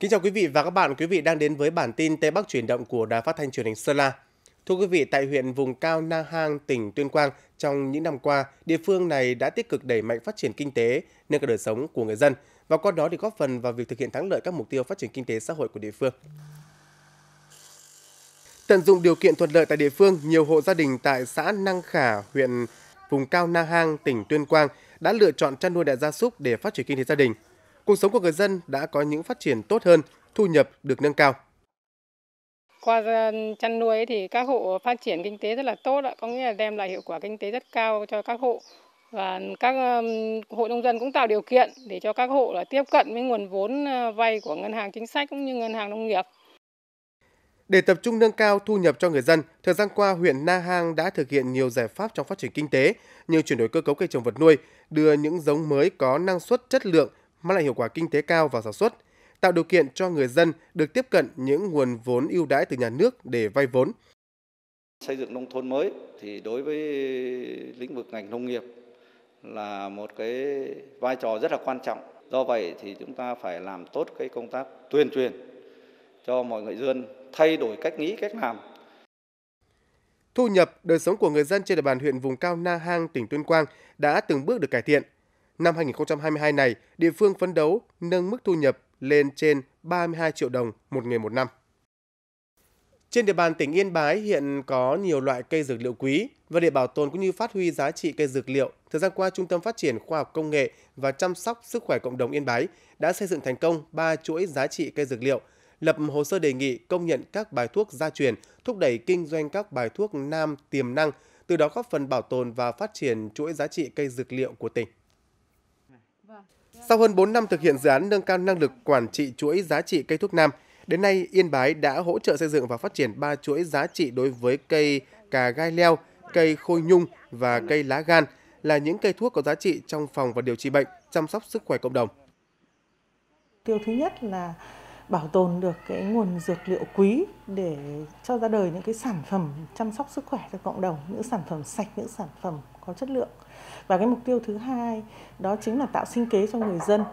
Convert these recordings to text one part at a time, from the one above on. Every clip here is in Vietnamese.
Kính chào quý vị và các bạn, quý vị đang đến với bản tin Tây Bắc chuyển động của Đài Phát thanh Truyền hình Sơn La. Thưa quý vị, tại huyện vùng cao Na Hang, tỉnh Tuyên Quang, trong những năm qua, địa phương này đã tích cực đẩy mạnh phát triển kinh tế, nâng cao đời sống của người dân và qua đó thì góp phần vào việc thực hiện thắng lợi các mục tiêu phát triển kinh tế xã hội của địa phương. Tận dụng điều kiện thuận lợi tại địa phương, nhiều hộ gia đình tại xã Năng Khả, huyện vùng cao Na Hang, tỉnh Tuyên Quang đã lựa chọn chăn nuôi đại gia súc để phát triển kinh tế gia đình cuộc sống của người dân đã có những phát triển tốt hơn, thu nhập được nâng cao. Qua ờ, chăn nuôi thì các hộ phát triển kinh tế rất là tốt, có nghĩa là đem lại hiệu quả kinh tế rất cao cho các hộ và các ờ, hộ nông dân cũng tạo điều kiện để cho các hộ là tiếp cận với nguồn vốn ờ, vay của ngân hàng chính sách cũng như ngân hàng nông nghiệp. Để tập trung nâng cao thu nhập cho người dân, thời gian qua huyện Na Hang đã thực hiện nhiều giải pháp trong phát triển kinh tế như chuyển đổi cơ cấu cây trồng vật nuôi, đưa những giống mới có năng suất chất lượng mang lại hiệu quả kinh tế cao vào sản xuất, tạo điều kiện cho người dân được tiếp cận những nguồn vốn ưu đãi từ nhà nước để vay vốn. Xây dựng nông thôn mới thì đối với lĩnh vực ngành nông nghiệp là một cái vai trò rất là quan trọng. Do vậy thì chúng ta phải làm tốt cái công tác tuyên truyền cho mọi người dân thay đổi cách nghĩ, cách làm. Thu nhập, đời sống của người dân trên địa bàn huyện vùng cao Na Hang, tỉnh Tuyên Quang đã từng bước được cải thiện – Năm 2022 này, địa phương phấn đấu nâng mức thu nhập lên trên 32 triệu đồng một người một năm. Trên địa bàn tỉnh Yên Bái hiện có nhiều loại cây dược liệu quý và để bảo tồn cũng như phát huy giá trị cây dược liệu, thời gian qua Trung tâm Phát triển Khoa học Công nghệ và Chăm sóc Sức khỏe Cộng đồng Yên Bái đã xây dựng thành công 3 chuỗi giá trị cây dược liệu, lập hồ sơ đề nghị công nhận các bài thuốc gia truyền, thúc đẩy kinh doanh các bài thuốc nam tiềm năng, từ đó góp phần bảo tồn và phát triển chuỗi giá trị cây dược liệu của tỉnh. Sau hơn 4 năm thực hiện dự án nâng cao năng lực quản trị chuỗi giá trị cây thuốc nam, đến nay Yên Bái đã hỗ trợ xây dựng và phát triển 3 chuỗi giá trị đối với cây cà gai leo, cây khôi nhung và cây lá gan là những cây thuốc có giá trị trong phòng và điều trị bệnh, chăm sóc sức khỏe cộng đồng. Tiêu thứ nhất là bảo tồn được cái nguồn dược liệu quý để cho ra đời những cái sản phẩm chăm sóc sức khỏe cho cộng đồng, những sản phẩm sạch, những sản phẩm có chất lượng. Và cái mục tiêu thứ hai đó chính là tạo sinh kế cho người dân.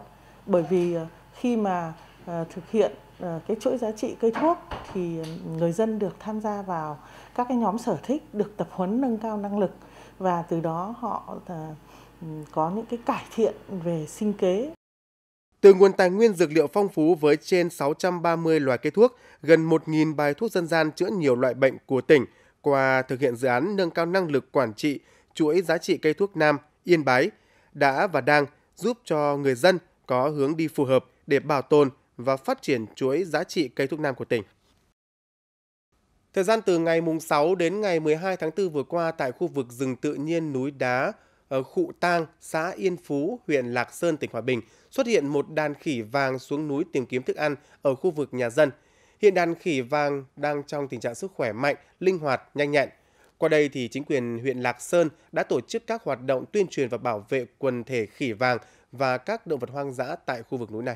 Bởi vì ờ, khi mà ờ, thực hiện ờ, cái chuỗi giá trị cây thuốc thì người dân được tham gia vào các cái nhóm sở thích, được tập huấn nâng cao năng lực và từ đó họ có những cái cải thiện về sinh kế từ nguồn tài nguyên dược liệu phong phú với trên 630 loài cây thuốc, gần 1.000 bài thuốc dân gian chữa nhiều loại bệnh của tỉnh, qua thực hiện dự án nâng cao năng lực quản trị chuỗi giá trị cây thuốc Nam, Yên Bái, đã và đang giúp cho người dân có hướng đi phù hợp để bảo tồn và phát triển chuỗi giá trị cây thuốc Nam của tỉnh. Thời gian từ ngày mùng 6 đến ngày 12 tháng 4 vừa qua tại khu vực rừng tự nhiên núi đá ở Khụ Tang, xã Yên Phú, huyện Lạc Sơn, tỉnh Hòa Bình xuất hiện một đàn khỉ vàng xuống núi tìm kiếm thức ăn ở khu vực nhà dân. Hiện đàn khỉ vàng đang trong tình trạng sức khỏe mạnh, linh hoạt, nhanh nhẹn. Qua đây thì chính quyền huyện Lạc Sơn đã tổ chức các hoạt động tuyên truyền và bảo vệ quần thể khỉ vàng và các động vật hoang dã tại khu vực núi này.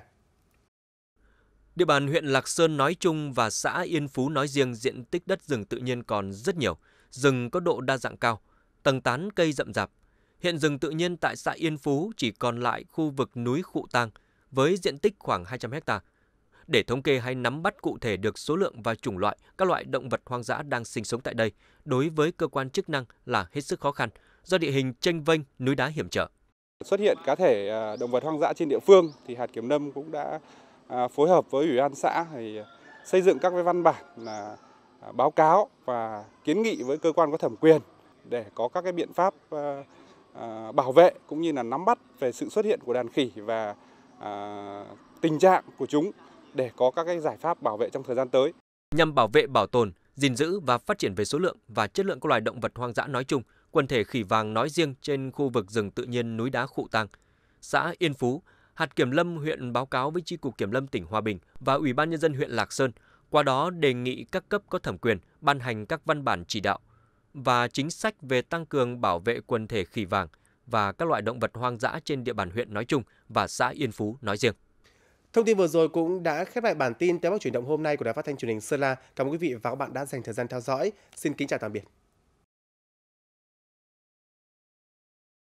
Địa bàn huyện Lạc Sơn nói chung và xã Yên Phú nói riêng diện tích đất rừng tự nhiên còn rất nhiều, rừng có độ đa dạng cao, tầng tán cây rậm rạp, Hiện rừng tự nhiên tại xã Yên Phú chỉ còn lại khu vực núi Khụ Tăng với diện tích khoảng 200 hecta. Để thống kê hay nắm bắt cụ thể được số lượng và chủng loại các loại động vật hoang dã đang sinh sống tại đây, đối với cơ quan chức năng là hết sức khó khăn do địa hình chênh vênh, núi đá hiểm trở. Xuất hiện cá thể à, động vật hoang dã trên địa phương thì hạt kiểm lâm cũng đã à, phối hợp với ủy ban xã thì xây dựng các văn bản là à, báo cáo và kiến nghị với cơ quan có thẩm quyền để có các cái biện pháp À, bảo vệ cũng như là nắm bắt về sự xuất hiện của đàn khỉ và à, tình trạng của chúng để có các cái giải pháp bảo vệ trong thời gian tới. Nhằm bảo vệ bảo tồn, gìn giữ và phát triển về số lượng và chất lượng các loài động vật hoang dã nói chung, quần thể khỉ vàng nói riêng trên khu vực rừng tự nhiên núi đá Khụ Tăng, xã Yên Phú, hạt kiểm lâm huyện báo cáo với Tri cục Kiểm lâm tỉnh Hòa Bình và Ủy ban nhân dân huyện Lạc Sơn, qua đó đề nghị các cấp có thẩm quyền ban hành các văn bản chỉ đạo và chính sách về tăng cường bảo vệ quần thể khỉ vàng và các loại động vật hoang dã trên địa bàn huyện nói chung và xã Yên Phú nói riêng. Thông tin vừa rồi cũng đã khép lại bản tin Tây Bắc chuyển động hôm nay của Đài Phát thanh truyền hình Sơn La. Cảm ơn quý vị và các bạn đã dành thời gian theo dõi. Xin kính chào tạm biệt.